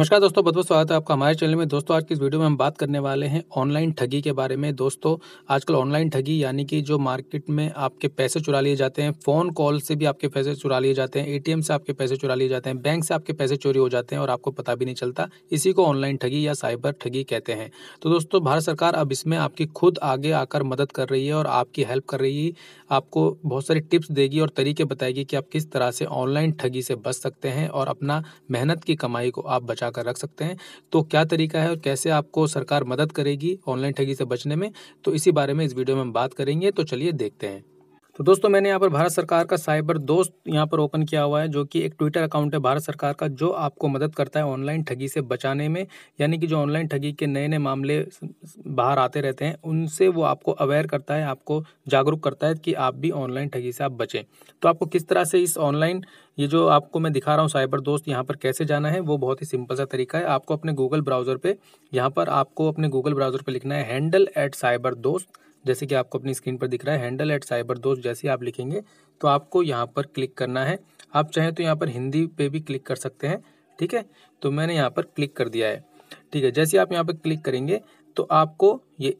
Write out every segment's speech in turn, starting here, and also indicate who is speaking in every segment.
Speaker 1: नमस्कार दोस्तों बहुत बहुत स्वागत है आपका हमारे चैनल में दोस्तों आज की इस वीडियो में हम बात करने वाले हैं ऑनलाइन ठगी के बारे में दोस्तों आजकल ऑनलाइन ठगी यानी कि जो मार्केट में आपके पैसे चुरा लिए जाते हैं फ़ोन कॉल से भी आपके पैसे चुरा लिए जाते हैं एटीएम से आपके पैसे चुरा लिए जाते हैं बैंक से आपके पैसे चोरी हो जाते हैं और आपको पता भी नहीं चलता इसी को ऑनलाइन ठगी या साइबर ठगी कहते हैं तो दोस्तों भारत सरकार अब इसमें आपकी खुद आगे आकर मदद कर रही है और आपकी हेल्प कर रही है आपको बहुत सारी टिप्स देगी और तरीके बताएगी कि आप किस तरह से ऑनलाइन ठगी से बच सकते हैं और अपना मेहनत की कमाई को आप बचा बचाकर रख सकते हैं तो क्या तरीका है और कैसे आपको सरकार मदद करेगी ऑनलाइन ठगी से बचने में तो इसी बारे में इस वीडियो में हम बात करेंगे तो चलिए देखते हैं तो दोस्तों मैंने यहाँ पर भारत सरकार का साइबर दोस्त यहाँ पर ओपन किया हुआ है जो कि एक ट्विटर अकाउंट है भारत सरकार का जो आपको मदद करता है ऑनलाइन ठगी से बचाने में यानी कि जो ऑनलाइन ठगी के नए नए मामले बाहर आते रहते हैं उनसे वो आपको अवेयर करता है आपको जागरूक करता है कि आप भी ऑनलाइन ठगी से आप बचें तो आपको किस तरह से इस ऑनलाइन ये जो आपको मैं दिखा रहा हूँ साइबर दोस्त यहाँ पर कैसे जाना है वो बहुत ही सिंपल सा तरीका है आपको अपने गूगल ब्राउज़र पर यहाँ पर आपको अपने गूगल ब्राउज़र पर लिखना है हैंडल एट साइबर दोस्त जैसे कि आपको अपनी स्क्रीन पर दिख रहा है हैंडल एट साइबर दोस्त जैसे आप लिखेंगे तो आपको यहाँ पर क्लिक करना है आप चाहें तो यहाँ पर हिंदी पे भी क्लिक कर सकते हैं ठीक है तो मैंने यहाँ पर क्लिक कर दिया है ठीक है जैसे आप यहाँ पर क्लिक करेंगे तो आपको ये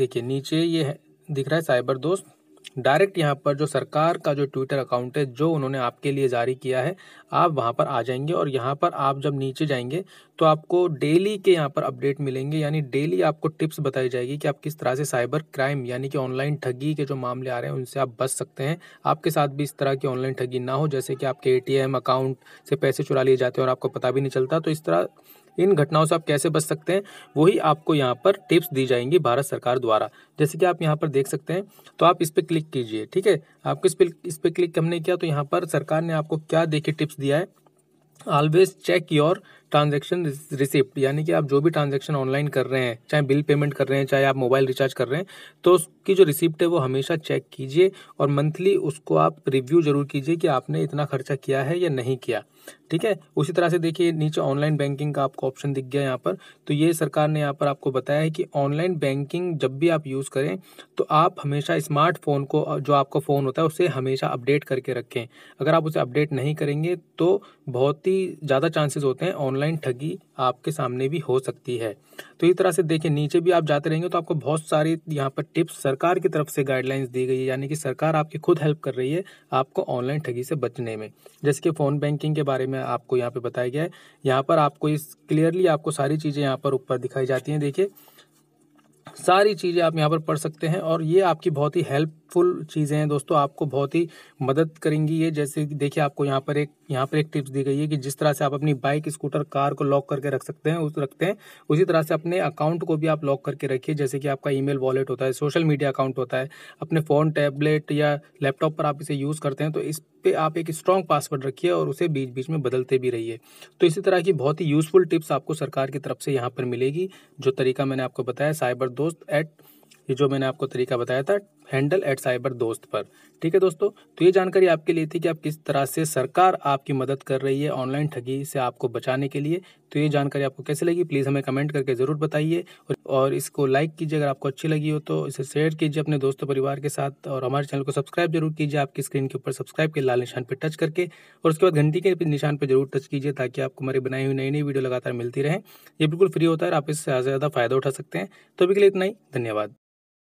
Speaker 1: देखिए नीचे ये दिख रहा है साइबर दोस्त डायरेक्ट यहाँ पर जो सरकार का जो ट्विटर अकाउंट है जो उन्होंने आपके लिए जारी किया है आप वहाँ पर आ जाएंगे और यहाँ पर आप जब नीचे जाएंगे तो आपको डेली के यहाँ पर अपडेट मिलेंगे यानी डेली आपको टिप्स बताई जाएगी कि आप किस तरह से साइबर क्राइम यानी कि ऑनलाइन ठगी के जो मामले आ रहे हैं उनसे आप बच सकते हैं आपके साथ भी इस तरह की ऑनलाइन ठगी ना हो जैसे कि आपके ए अकाउंट से पैसे चुरा लिए जाते हैं और आपको पता भी नहीं चलता तो इस तरह इन घटनाओं से आप कैसे बच सकते हैं वही आपको यहाँ पर टिप्स दी जाएंगी भारत सरकार द्वारा जैसे कि आप यहाँ पर देख सकते हैं तो आप इस पर क्लिक कीजिए ठीक है आपको इस पर इस पर क्लिक हमने किया तो यहाँ पर सरकार ने आपको क्या देखिए टिप्स दिया है always check your transaction receipt यानी कि आप जो भी ट्रांजेक्शन ऑनलाइन कर रहे हैं चाहे बिल पेमेंट कर रहे हैं चाहे आप मोबाइल रिचार्ज कर रहे हैं तो उसकी जो रिसिप्ट है वो हमेशा चेक कीजिए और मंथली उसको आप रिव्यू जरूर कीजिए कि आपने इतना खर्चा किया है या नहीं किया ठीक है उसी तरह से देखिए नीचे ऑनलाइन बैंकिंग का आपको ऑप्शन दिख गया यहाँ पर तो ये सरकार ने यहाँ पर आपको बताया है कि ऑनलाइन बैंकिंग जब भी आप यूज़ करें तो आप हमेशा स्मार्टफोन को जो आपका फ़ोन होता है उसे हमेशा अपडेट करके रखें अगर आप उसे अपडेट नहीं करेंगे तो बहुत ही ज़्यादा चांसेस होते हैं ऑनलाइन ऑनलाइन ठगी आपके सामने भी हो सकती है तो इस तरह से देखिए नीचे भी आप जाते रहेंगे तो आपको बहुत सारी यहाँ पर टिप्स सरकार की तरफ से गाइडलाइंस दी गई है यानी कि सरकार आपकी खुद हेल्प कर रही है आपको ऑनलाइन ठगी से बचने में जैसे कि फ़ोन बैंकिंग के बारे में आपको यहाँ पर बताया गया है यहाँ पर आपको इस क्लियरली आपको सारी चीज़ें यहाँ पर ऊपर दिखाई जाती हैं देखिए सारी चीज़ें आप यहाँ पर पढ़ सकते हैं और ये आपकी बहुत ही हेल्प हेल्पफुल चीज़ें हैं दोस्तों आपको बहुत ही मदद करेंगी ये जैसे कि देखिए आपको यहाँ पर एक यहाँ पर एक टिप्स दी गई है कि जिस तरह से आप अपनी बाइक स्कूटर कार को लॉक करके रख सकते हैं उस रखते हैं उसी तरह से अपने अकाउंट को भी आप लॉक करके रखिए जैसे कि आपका ईमेल वॉलेट होता है सोशल मीडिया अकाउंट होता है अपने फ़ोन टैबलेट या लैपटॉप पर आप इसे यूज़ करते हैं तो इस पे आप एक स्ट्रॉन्ग पासवर्ड रखिए और उसे बीच बीच में बदलते भी रहिए तो इसी तरह की बहुत ही यूज़फुल टिप्स आपको सरकार की तरफ से यहाँ पर मिलेगी जो तरीका मैंने आपको बताया साइबर दोस्त एट ये जो मैंने आपको तरीका बताया था हैंडल एट साइबर दोस्त पर ठीक है दोस्तों तो ये जानकारी आपके लिए थी कि आप किस तरह से सरकार आपकी मदद कर रही है ऑनलाइन ठगी से आपको बचाने के लिए तो ये जानकारी आपको कैसे लगी प्लीज़ हमें कमेंट करके ज़रूर बताइए और इसको लाइक कीजिए अगर आपको अच्छी लगी हो तो इसे शेयर कीजिए अपने दोस्तों परिवार के साथ और हमारे चैनल को सब्सक्राइब जरूर कीजिए आपकी स्क्रीन के ऊपर सब्सक्राइब के लाल निशान पर टच करके और उसके बाद घंटी के निशान पर जरूर टच कीजिए ताकि आपको हमारी बनाई हुई नई नई वीडियो लगातार मिलती रहे ये बिल्कुल फ्री होता है आप इससे ज़्यादा फ़ायदा उठा सकते हैं तो अभी के लिए इतना ही धन्यवाद